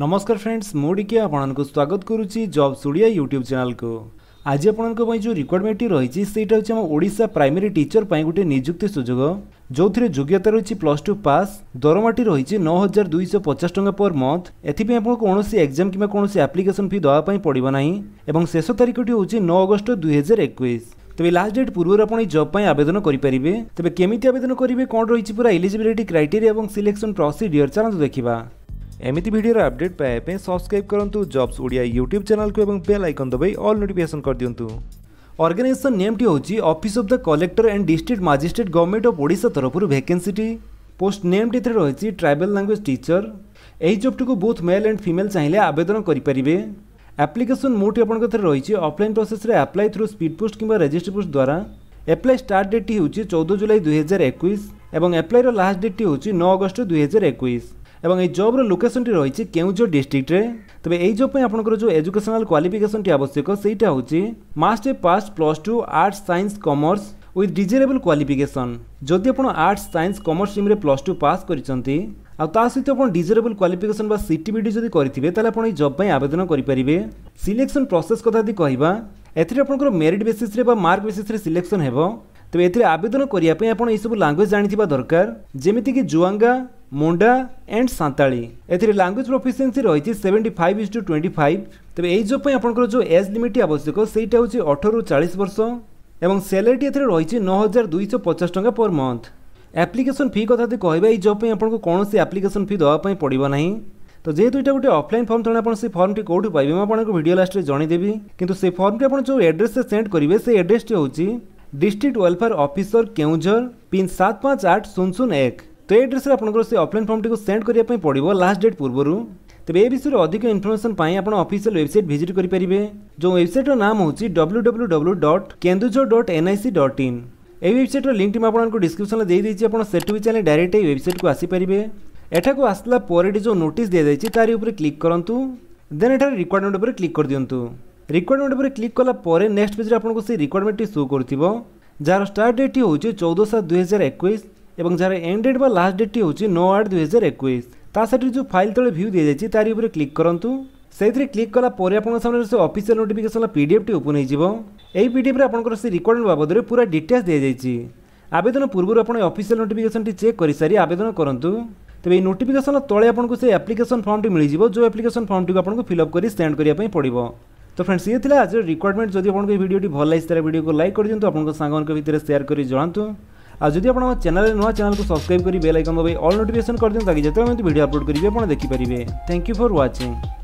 ନମସ୍କାର ଫ୍ରେଣ୍ଡସ୍ ମୁଁ ଟିକେ ଆପଣଙ୍କୁ ସ୍ୱାଗତ କରୁଛି ଜବ୍ ସୁଡ଼ିଆ ୟୁଟ୍ୟୁବ୍ ଚ୍ୟାନେଲ୍କୁ ଆଜି ଆପଣଙ୍କ ପାଇଁ ଯେଉଁ ରିକ୍ୱାରମେଣ୍ଟଟି ରହିଛି ସେଇଟା ହେଉଛି ଆମ ଓଡ଼ିଶା ପ୍ରାଇମେରୀ ଟିଚର ପାଇଁ ଗୋଟିଏ ନିଯୁକ୍ତି ସୁଯୋଗ ଯେଉଁଥିରେ ଯୋଗ୍ୟତା ରହିଛି ପ୍ଲସ୍ ଟୁ ପାସ୍ ଦରମାଟି ରହିଛି ନଅ ହଜାର ଦୁଇଶହ ପଚାଶ ଟଙ୍କା ପର୍ ମନ୍ଥ ଏଥିପାଇଁ ଆପଣଙ୍କୁ କୌଣସି ଏକ୍ଜାମ୍ କିମ୍ବା କୌଣସି ଆପ୍ଲିକେସନ୍ ଫି ଦେବା ପାଇଁ ପଡ଼ିବ ନାହିଁ ଏବଂ ଶେଷ ତାରିଖଟି ହେଉଛି ନଅ ଅଗଷ୍ଟ ଦୁଇହଜାର ଏକୋଇଶ তবে লাস্ট ডেট পূর্ব আপনার এই জব পাই আবেদন করে পারে তবে কেমিটি আবেদন করবে কম রয়েছে পুরা এলিজিবিলিটি ক্রাইটেরিয়া এবং সিলেকশন প্রসিডিওর চালু দেখা ଏମିତି ଭିଡ଼ିଓର ଅପଡେଟ୍ ପାଇବା ପାଇଁ ସବସ୍କ୍ରାଇବ୍ କରନ୍ତୁ ଜବ୍ସ ଓଡ଼ିଆ ୟୁଟ୍ୟୁବ୍ ଚ୍ୟାନେଲକୁ ଏବଂ ବେଲ୍ ଆଇକନ୍ ଦବାଇ ଅଲ୍ ନୋଟିଫିକେସନ୍ କରିଦିଅନ୍ତୁ ଅର୍ଗାନାଇଜେସନ୍ ନେମ୍ଟି ହେଉଛି office of the collector and district magistrate government of Odisha ତରଫରୁ ଭ୍ୟାକେନ୍ସିଟି পোস্ট নেমটি এতে রয়েছে ট্রাইবাল ল্যাঙ্গুয়েজ টিচর এই জবটিকে বোথ মেল অ্যান্ড ফিমেল চাইলে আবেদন করে আপ্লিকেসন মোডটি আপনার কাছে রয়েছে অফলাইন প্রসেসে আপ্লাই থ্রু স্পিড পোস্ট কিংবা রেজিস্ট্রি পোস্ট দ্বারা আপ্লাই স্টার্ট ডেটটি হচ্ছে চৌদ জুলাই দুই হাজার একুশ এবং আপ্লাইর লাস্ট ডেটটি হচ্ছে ন অগস্ট দুই হাজার একুশ এবং এই জব্র লোকেশনটি রয়েছে কেউঝর ডিস্ট্রিক্টে তবে এই জব পাই আপনার যে এজুকেশনাল কোয়ালিফিকেশনটি আবশ্যক সেইটা হচ্ছে মাস্ট এ pass plus two arts science commerce with desirable qualification যদি আপনার আর্টস সাইন্স কমর্স স্ট্রিমে প্লস টু পাস করছেন ଆଉ ତା ସହିତ ଆପଣ ଡିଜେରେବଲ୍ କ୍ୱାଲିଫିକେସନ୍ ବା ସି ଟି ବି ଟି ଯଦି କରିଥିବେ ତାହେଲେ ଆପଣ ଏହି ଜବ୍ ପାଇଁ ଆବେଦନ କରିପାରିବେ ସିଲେକ୍ସନ୍ ପ୍ରୋସେସ୍ କଥା ଯଦି କହିବା ଏଥିରେ ଆପଣଙ୍କର ମେରିଟ୍ ବେସିସ୍ରେ ବା ମାର୍କ ତେବେ ଏଥିରେ ଆବେଦନ କରିବା ପାଇଁ ଆପଣ ଏହିସବୁ ଲାଙ୍ଗୁଏଜ୍ ଜାଣିଥିବା ଦରକାର ଯେମିତିକି ଜୁଆଙ୍ଗା ମୁଣ୍ଡା ଆଣ୍ଡ ସାନ୍ତାଳୀ ଏଥିରେ ଲାଙ୍ଗୁଏଜ୍ ପ୍ରଫିସିଏନ୍ସି ରହିଛି seventy five is to twenty five ତେବେ ଏହି ଜବ୍ ପାଇଁ ଆପଣଙ୍କର ଯେଉଁ ଏଜ୍ ଲିମିଟ୍ ଆବଶ୍ୟକ ସେଇଟା ହେଉଛି ଅଠରରୁ ଚାଳିଶ ବର୍ଷ ଏବଂ ସ୍ୟାଲେରିଟି ଏଥିରେ ରହିଛି ନଅ ହଜାର ଦୁଇଶହ ପଚାଶ ଟଙ୍କା ପର୍ ମନ୍ଥ ଆପ୍ଲିକେସନ୍ ଫି କଥା ଯଦି କହିବା ଏହି ଜବ୍ ପାଇଁ ଆପଣଙ୍କୁ କୌଣସି ଆପ୍ଲିକେସନ୍ ଫି ଦେବା ପାଇଁ ପଡ଼ିବ ନାହିଁ ତ ଯେହେତୁ ଏଇଟା ଗୋଟେ ଅଫଲାଇନ୍ ଫର୍ମ ତେଣୁ ଆପଣ ସେ ଫର୍ମଟି କେଉଁଠି ପାଇବେ ମୁଁ ଆପଣଙ୍କୁ ଭିଡ଼ିଓ ଲାଷ୍ଟରେ ଜଣାଇଦେବି କିନ୍ତୁ ସେ ଫର୍ମଟି ଆପଣ ଯେଉଁ ଆଡ୍ରେସ୍ରେ ସେଣ୍ଡ କରିବେ ସେ ଆଡ୍ରେସ୍ଟି ହେଉଛି district welfare officer Keonjhar pin সাত পাঁচ আট শূন্য শূন্য এক তো এই আড্রেসে আপনার সেই অফলাইন ফর্মটি সেন্ড করা পড়ব লাস্ট ডেট পূর্বর তবে এ বিষয়ে অধিক ইনফরমেশন পাই আপনার অফিসিয়াল ওয়েবসাইট ভিজিট করে পারিবে যে ওয়েবসাইটর নাম হচ্ছে W W W dot Kendujhar dot NIC dot in এই ওয়েবসাইটর লিঙ্কটি মু আপনার ডিসক্রিপশনে দিয়ে দিয়েছি আপনার সেটু বি চাইলে ডাইরেক্ট এই ওয়েবসাইটকু আসিপারে এঠাকু আসলা পরে যে নোটিস দিয়ে তার উপরে ক্লিক করতু দেন এটার রিকোয়ারমেন্ট উপরে ক্লিক করে দিও ରିକ୍ୱାରମେଣ୍ଟ ଉପରେ କ୍ଲିକ୍ କଲା ପରେ ନେକ୍ସଟ ପେଜ୍ରେ ଆପଣଙ୍କୁ ସେଇ ରିକ୍ୱାରମେଣ୍ଟଟି ସୋ କରୁଥିବ যার স্টার্ট ডেটটি হচ্ছে চৌদ সাত দুই হাজার একুশ এবং যার এন্ড ডেট বা লাস্ট ডেটটি হচ্ছে নয় আট দুই হাজার একুশ তা সেটি যে ফাইল তলে ভিউ দিয়ে যাচ্ছে তার উপরে ক্লিক করতু সেইথিরে ক্লিক কলা পরে আপনার সামনে সে অফিসিয়াল নোটিফিকেশন পিডিএফটি ওপেন হয়ে যাব এই পিডিএফরে আপনার সে রিকোয়ারমেন্ট বাবদরে পুরা ডিটেলস দিয়ে যাইছি আবেদন পূর্বর আপনার অফিসিয়াল নোটিফিকেশনটি চেক করে সারি আবেদন করতু তবে এই নোটিফিকেশন তলে আপনার সে আপ্লিকেশন ফর্মটি মিলিযোগ যে আপ্লিকেশন ফর্মটি আপনার ফিল আপ করে সেন্ড করা পড়ব तो फ्रेंड्स ये था आज रिक्वायरमेंट जब आपको भिडियो भल लगी तेरे भिडियो को लाइक कर दिखाँ आप सांग भितर सेयार कर जहां आ जदि आप चैनल नुआ चैनल को सब्सक्राइब कर बेल आइकन दबाई ऑल नोटिफिकेशन कर दिखाँ ताकि जितने भिडियो अपलोड करेंगे आप देखिपारे थैंक यू फर व्वाचिंग